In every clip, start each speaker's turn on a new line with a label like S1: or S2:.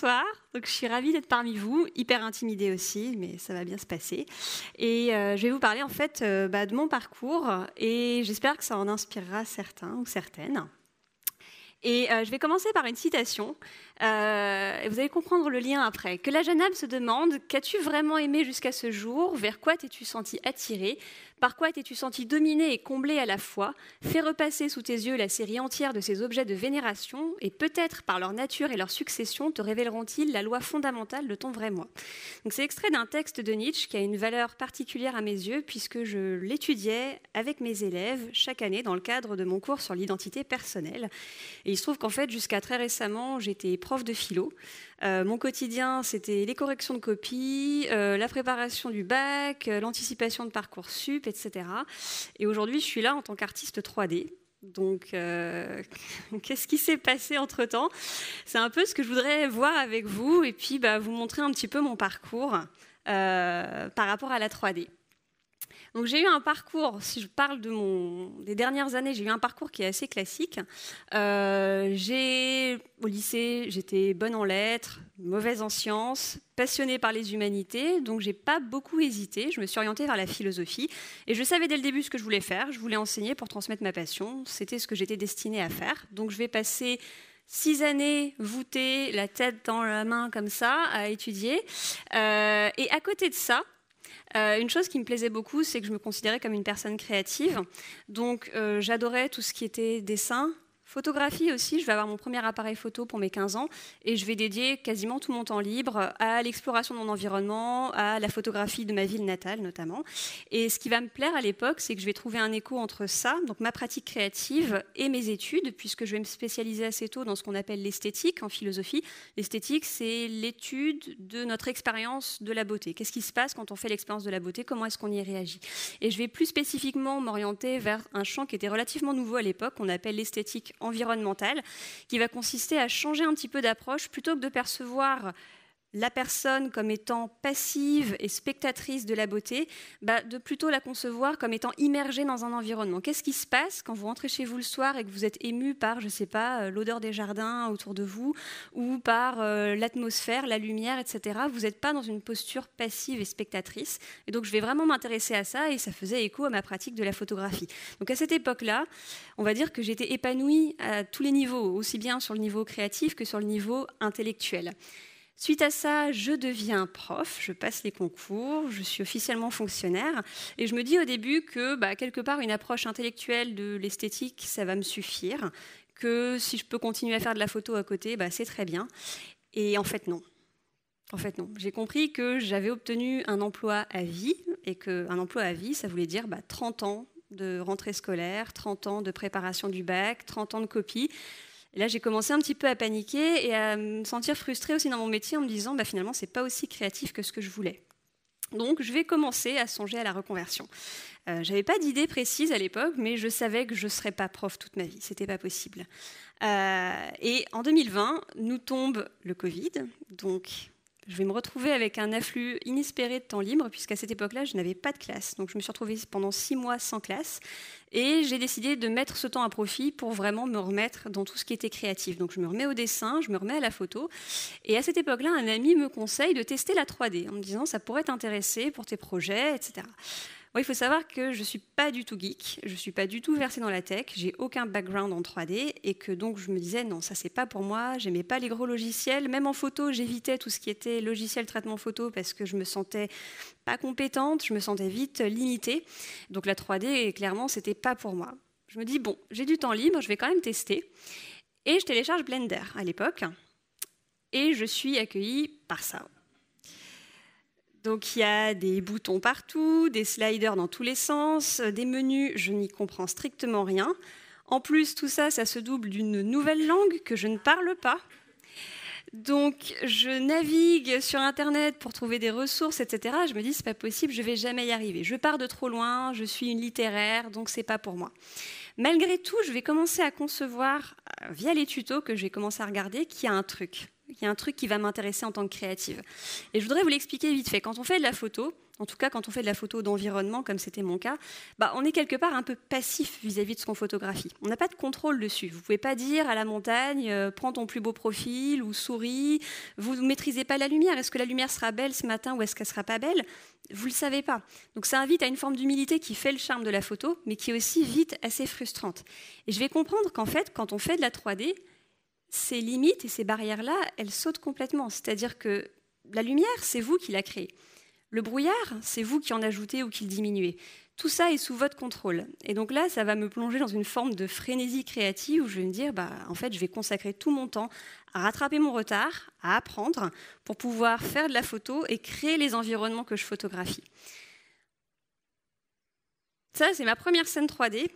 S1: bonsoir. Donc, je suis ravie d'être parmi vous, hyper intimidée aussi, mais ça va bien se passer. Et euh, je vais vous parler en fait euh, bah, de mon parcours et j'espère que ça en inspirera certains ou certaines. Et euh, je vais commencer par une citation. vous allez comprendre le lien après. Que la jeune âme se demande Qu'as-tu vraiment aimé jusqu'à ce jour Vers quoi t'es-tu senti attirée par quoi t'es-tu senti dominé et comblé à la fois Fais repasser sous tes yeux la série entière de ces objets de vénération, et peut-être par leur nature et leur succession te révéleront-ils la loi fondamentale de ton vrai moi. c'est extrait d'un texte de Nietzsche qui a une valeur particulière à mes yeux, puisque je l'étudiais avec mes élèves chaque année dans le cadre de mon cours sur l'identité personnelle. Et il se trouve qu'en fait, jusqu'à très récemment, j'étais prof de philo. Euh, mon quotidien, c'était les corrections de copies, euh, la préparation du bac, euh, l'anticipation de parcours sup, etc. Et aujourd'hui, je suis là en tant qu'artiste 3D. Donc, qu'est-ce qui s'est passé entre-temps C'est un peu ce que je voudrais voir avec vous et puis bah, vous montrer un petit peu mon parcours par rapport à la 3D. Donc j'ai eu un parcours, si je parle de mon, des dernières années, j'ai eu un parcours qui est assez classique. Euh, au lycée, j'étais bonne en lettres, mauvaise en sciences, passionnée par les humanités, donc j'ai pas beaucoup hésité. Je me suis orientée vers la philosophie et je savais dès le début ce que je voulais faire. Je voulais enseigner pour transmettre ma passion. C'était ce que j'étais destinée à faire. Donc je vais passer six années voûtées, la tête dans la main comme ça, à étudier. Euh, et à côté de ça, euh, une chose qui me plaisait beaucoup, c'est que je me considérais comme une personne créative. Donc, euh, j'adorais tout ce qui était dessin, Photographie aussi, je vais avoir mon premier appareil photo pour mes 15 ans et je vais dédier quasiment tout mon temps libre à l'exploration de mon environnement, à la photographie de ma ville natale notamment. Et ce qui va me plaire à l'époque, c'est que je vais trouver un écho entre ça, donc ma pratique créative et mes études, puisque je vais me spécialiser assez tôt dans ce qu'on appelle l'esthétique en philosophie. L'esthétique, c'est l'étude de notre expérience de la beauté. Qu'est-ce qui se passe quand on fait l'expérience de la beauté Comment est-ce qu'on y réagit Et je vais plus spécifiquement m'orienter vers un champ qui était relativement nouveau à l'époque, qu'on appelle l'esthétique environnementale, qui va consister à changer un petit peu d'approche, plutôt que de percevoir la personne comme étant passive et spectatrice de la beauté, bah, de plutôt la concevoir comme étant immergée dans un environnement. Qu'est-ce qui se passe quand vous rentrez chez vous le soir et que vous êtes ému par, je ne sais pas, euh, l'odeur des jardins autour de vous ou par euh, l'atmosphère, la lumière, etc. Vous n'êtes pas dans une posture passive et spectatrice. Et donc je vais vraiment m'intéresser à ça et ça faisait écho à ma pratique de la photographie. Donc à cette époque-là, on va dire que j'étais épanouie à tous les niveaux, aussi bien sur le niveau créatif que sur le niveau intellectuel. Suite à ça, je deviens prof, je passe les concours, je suis officiellement fonctionnaire, et je me dis au début que bah, quelque part une approche intellectuelle de l'esthétique, ça va me suffire, que si je peux continuer à faire de la photo à côté, bah, c'est très bien. Et en fait, non. En fait, non. J'ai compris que j'avais obtenu un emploi à vie, et qu'un emploi à vie, ça voulait dire 30 bah, ans de rentrée scolaire, 30 ans de préparation du bac, 30 ans de copie là, j'ai commencé un petit peu à paniquer et à me sentir frustrée aussi dans mon métier en me disant, bah, finalement, c'est pas aussi créatif que ce que je voulais. Donc, je vais commencer à songer à la reconversion. Euh, J'avais pas d'idée précise à l'époque, mais je savais que je ne serais pas prof toute ma vie. C'était pas possible. Euh, et en 2020, nous tombe le Covid. Donc, je vais me retrouver avec un afflux inespéré de temps libre, puisqu'à cette époque-là, je n'avais pas de classe. Donc je me suis retrouvée pendant six mois sans classe, et j'ai décidé de mettre ce temps à profit pour vraiment me remettre dans tout ce qui était créatif. Donc je me remets au dessin, je me remets à la photo, et à cette époque-là, un ami me conseille de tester la 3D, en me disant ça pourrait t'intéresser pour tes projets, etc il faut savoir que je ne suis pas du tout geek, je ne suis pas du tout versée dans la tech, j'ai aucun background en 3D et que donc je me disais non, ça c'est pas pour moi, j'aimais pas les gros logiciels, même en photo, j'évitais tout ce qui était logiciel traitement photo parce que je me sentais pas compétente, je me sentais vite limitée. Donc la 3D, clairement, c'était pas pour moi. Je me dis bon, j'ai du temps libre, je vais quand même tester et je télécharge Blender à l'époque et je suis accueillie par ça. Donc il y a des boutons partout, des sliders dans tous les sens, euh, des menus, je n'y comprends strictement rien. En plus, tout ça, ça se double d'une nouvelle langue que je ne parle pas. Donc je navigue sur Internet pour trouver des ressources, etc. Je me dis, c'est pas possible, je vais jamais y arriver. Je pars de trop loin, je suis une littéraire, donc c'est pas pour moi. Malgré tout, je vais commencer à concevoir, euh, via les tutos que j'ai commencé à regarder, qu'il y a un truc il y a un truc qui va m'intéresser en tant que créative. Et je voudrais vous l'expliquer vite fait. Quand on fait de la photo, en tout cas quand on fait de la photo d'environnement, comme c'était mon cas, bah, on est quelque part un peu passif vis-à-vis de ce qu'on photographie. On n'a pas de contrôle dessus. Vous ne pouvez pas dire à la montagne, euh, prends ton plus beau profil ou souris. Vous ne maîtrisez pas la lumière. Est-ce que la lumière sera belle ce matin ou est-ce qu'elle sera pas belle Vous ne le savez pas. Donc ça invite à une forme d'humilité qui fait le charme de la photo, mais qui est aussi vite assez frustrante. Et je vais comprendre qu'en fait, quand on fait de la 3D, ces limites et ces barrières-là, elles sautent complètement. C'est-à-dire que la lumière, c'est vous qui la créez. Le brouillard, c'est vous qui en ajoutez ou qui le diminuez. Tout ça est sous votre contrôle. Et donc là, ça va me plonger dans une forme de frénésie créative où je vais me dire, bah, en fait, je vais consacrer tout mon temps à rattraper mon retard, à apprendre, pour pouvoir faire de la photo et créer les environnements que je photographie. Ça, c'est ma première scène 3D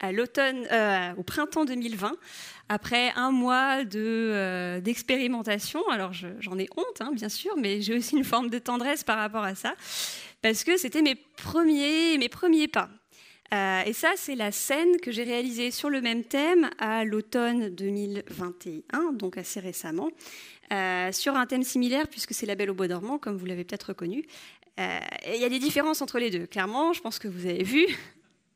S1: à l'automne, euh, au printemps 2020, après un mois de, euh, d'expérimentation. Alors j'en ai honte, hein, bien sûr, mais j'ai aussi une forme de tendresse par rapport à ça, parce que c'était mes premiers, mes premiers pas. Euh, et ça, c'est la scène que j'ai réalisée sur le même thème à l'automne 2021, donc assez récemment, sur un thème similaire puisque c'est La Belle au Bois dormant, comme vous l'avez peut-être reconnu. Il y a des différences entre les deux. Clairement, je pense que vous avez vu,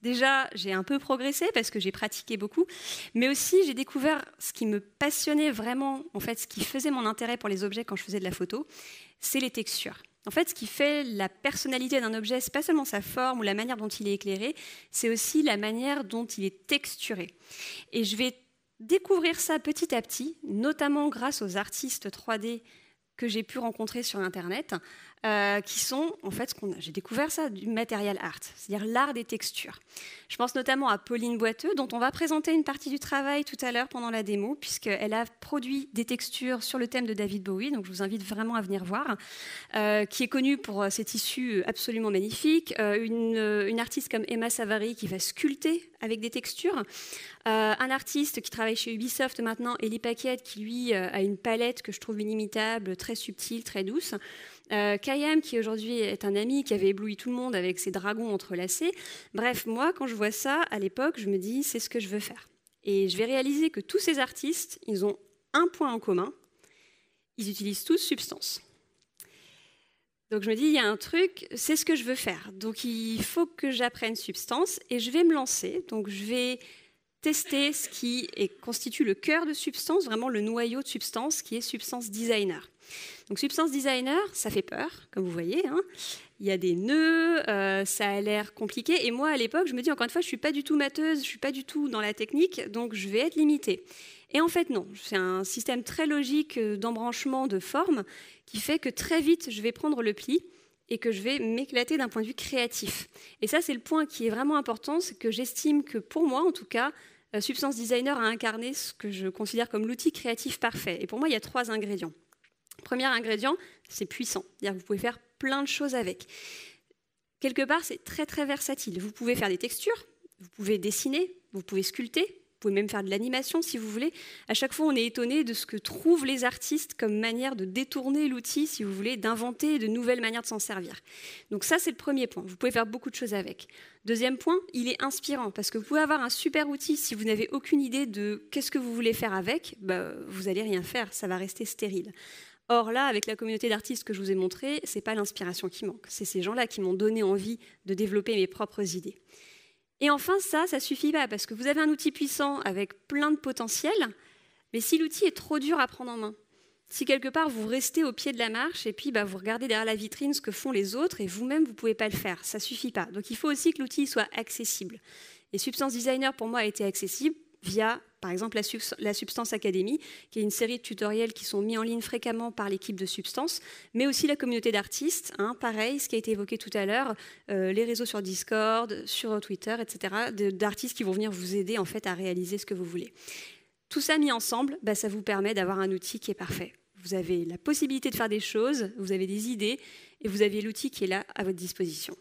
S1: Déjà, j'ai un peu progressé parce que j'ai pratiqué beaucoup, mais aussi j'ai découvert ce qui me passionnait vraiment, en fait, ce qui faisait mon intérêt pour les objets quand je faisais de la photo, c'est les textures. En fait, ce qui fait la personnalité d'un objet, c'est pas seulement sa forme ou la manière dont il est éclairé, c'est aussi la manière dont il est texturé. Et je vais découvrir ça petit à petit, notamment grâce aux artistes 3D que j'ai pu rencontrer sur Internet, euh, qui sont en fait ce qu'on j'ai découvert ça du matériel art, c'est-à-dire l'art des textures. Je pense notamment à Pauline Boiteux, dont on va présenter une partie du travail tout à l'heure pendant la démo, puisqu'elle a produit des textures sur le thème de David Bowie, donc je vous invite vraiment à venir voir, euh, qui est connue pour ses euh, tissus absolument magnifiques, une, une, artiste comme Emma Savary qui va sculpter avec des textures, un artiste qui travaille chez Ubisoft maintenant, Eli Paquette, qui lui a une palette que je trouve inimitable, très subtile, très douce. Euh, Kayam, qui aujourd'hui est un ami, qui avait ébloui tout le monde avec ses dragons entrelacés. Bref, moi, quand je vois ça, à l'époque, je me dis, c'est ce que je veux faire. Et je vais réaliser que tous ces artistes, ils ont un point en commun, ils utilisent tous substance. Donc je me dis, il y a un truc, c'est ce que je veux faire. Donc il faut que j'apprenne substance et je vais me lancer. Donc je vais tester ce qui constitue le cœur de Substance, vraiment le noyau de Substance, qui est Substance Designer. Donc Substance Designer, ça fait peur, comme vous voyez. Hein. Il y a des nœuds, euh, ça a l'air compliqué. Et moi, à l'époque, je me dis, encore une fois, je ne suis pas du tout mateuse, je ne suis pas du tout dans la technique, donc je vais être limitée. Et en fait, non. C'est un système très logique euh, d'embranchement de formes qui fait que très vite, je vais prendre le pli et que je vais m'éclater d'un point de vue créatif. Et ça, c'est le point qui est vraiment important, c'est que j'estime que pour moi, en tout cas, euh, Substance Designer a incarné ce que je considère comme l'outil créatif parfait. Et pour moi, il y a trois ingrédients. Premier ingrédient, c'est puissant. dire que vous pouvez faire plein de choses avec. Quelque part, c'est très très versatile. Vous pouvez faire des textures, vous pouvez dessiner, vous pouvez sculpter, vous pouvez même faire de l'animation si vous voulez. À chaque fois, on est étonné de ce que trouvent les artistes comme manière de détourner l'outil, si vous voulez, d'inventer de nouvelles manières de s'en servir. Donc ça, c'est le premier point. Vous pouvez faire beaucoup de choses avec. Deuxième point, il est inspirant parce que vous pouvez avoir un super outil si vous n'avez aucune idée de qu'est-ce que vous voulez faire avec, bah, vous allez rien faire, ça va rester stérile. Or là, avec la communauté d'artistes que je vous ai montrée, c'est pas l'inspiration qui manque, c'est ces gens-là qui m'ont donné envie de développer mes propres idées. Et enfin, ça, ça suffit pas, parce que vous avez un outil puissant avec plein de potentiel, mais si l'outil est trop dur à prendre en main, si quelque part vous restez au pied de la marche et puis bah, vous regardez derrière la vitrine ce que font les autres et vous-même vous ne pouvez pas le faire, ça suffit pas. Donc il faut aussi que l'outil soit accessible. Et Substance Designer pour moi a été accessible via, par exemple, la, Substance Academy, qui est une série de tutoriels qui sont mis en ligne fréquemment par l'équipe de Substance, mais aussi la communauté d'artistes. Hein, pareil, ce qui a été évoqué tout à l'heure, euh, les réseaux sur Discord, sur Twitter, etc., d'artistes qui vont venir vous aider en fait à réaliser ce que vous voulez. Tout ça mis ensemble, bah, ça vous permet d'avoir un outil qui est parfait. Vous avez la possibilité de faire des choses, vous avez des idées, et vous avez l'outil qui est là à votre disposition.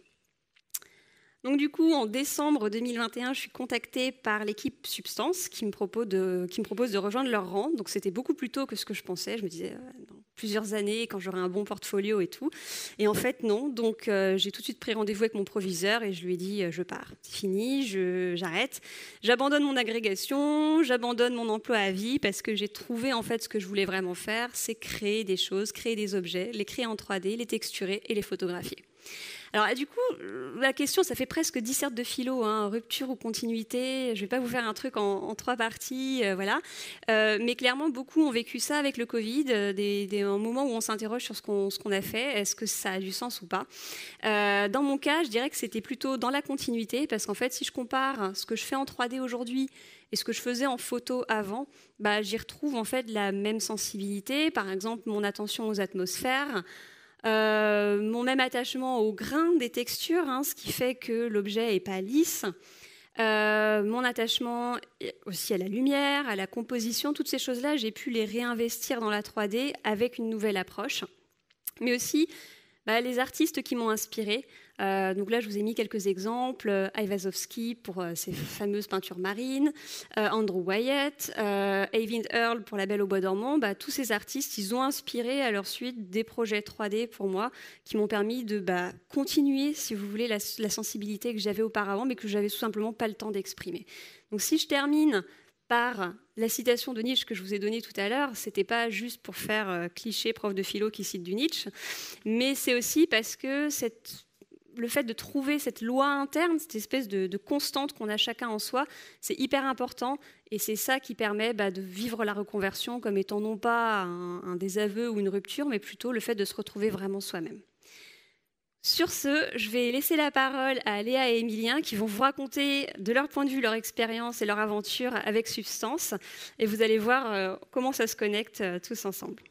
S1: Donc du coup, en décembre 2021, je suis contactée par l'équipe Substance qui me, propose de, rejoindre leur rang. Donc c'était beaucoup plus tôt que ce que je pensais. Je me disais, euh, dans plusieurs années, quand j'aurai un bon portfolio et tout. Et en fait, non. Donc euh, j'ai tout de suite pris rendez-vous avec mon proviseur et je lui ai dit, euh, je pars. C'est fini, j'arrête. J'abandonne mon agrégation, j'abandonne mon emploi à vie parce que j'ai trouvé en fait ce que je voulais vraiment faire, c'est créer des choses, créer des objets, les créer en 3D, les texturer et les photographier. Alors du coup, la question, ça fait presque 10 certes de philo, hein, rupture ou continuité. Je ne vais pas vous faire un truc en, trois parties, euh, voilà. Euh, mais clairement, beaucoup ont vécu ça avec le Covid, euh, des, des, un moment où on s'interroge sur ce qu'on a fait, est-ce que ça a du sens ou pas. dans mon cas, je dirais que c'était plutôt dans la continuité, parce qu'en fait, si je compare ce que je fais en 3D aujourd'hui et ce que je faisais en photo avant, bah, j'y retrouve en fait la même sensibilité. Par exemple, mon attention aux atmosphères. Euh, mon même attachement au grain des textures, hein, ce qui fait que l'objet n'est pas lisse. Euh, mon attachement aussi à la lumière, à la composition, toutes ces choses-là, j'ai pu les réinvestir dans la 3D avec une nouvelle approche. Mais aussi bah, les artistes qui m'ont inspiré, euh, donc là, je vous ai mis quelques exemples. Euh, Ivazovsky pour ses euh, fameuses peintures marines, Andrew Wyatt, Avin Earl pour La Belle au Bois dormant. Bah, tous ces artistes, ils ont inspiré à leur suite des projets 3D pour moi qui m'ont permis de bah, continuer, si vous voulez, la, sensibilité que j'avais auparavant, mais que j'avais tout simplement pas le temps d'exprimer. Donc si je termine par la citation de Nietzsche que je vous ai donnée tout à l'heure, c'était pas juste pour faire cliché prof de philo qui cite du Nietzsche, mais c'est aussi parce que cette le fait de trouver cette loi interne, cette espèce de, constante qu'on a chacun en soi, c'est hyper important et c'est ça qui permet bah, de vivre la reconversion comme étant non pas un, un désaveu ou une rupture, mais plutôt le fait de se retrouver vraiment soi-même. Sur ce, je vais laisser la parole à Léa et Emilien qui vont vous raconter de leur point de vue leur expérience et leur aventure avec Substance. Et vous allez voir euh, comment ça se connecte euh, tous ensemble.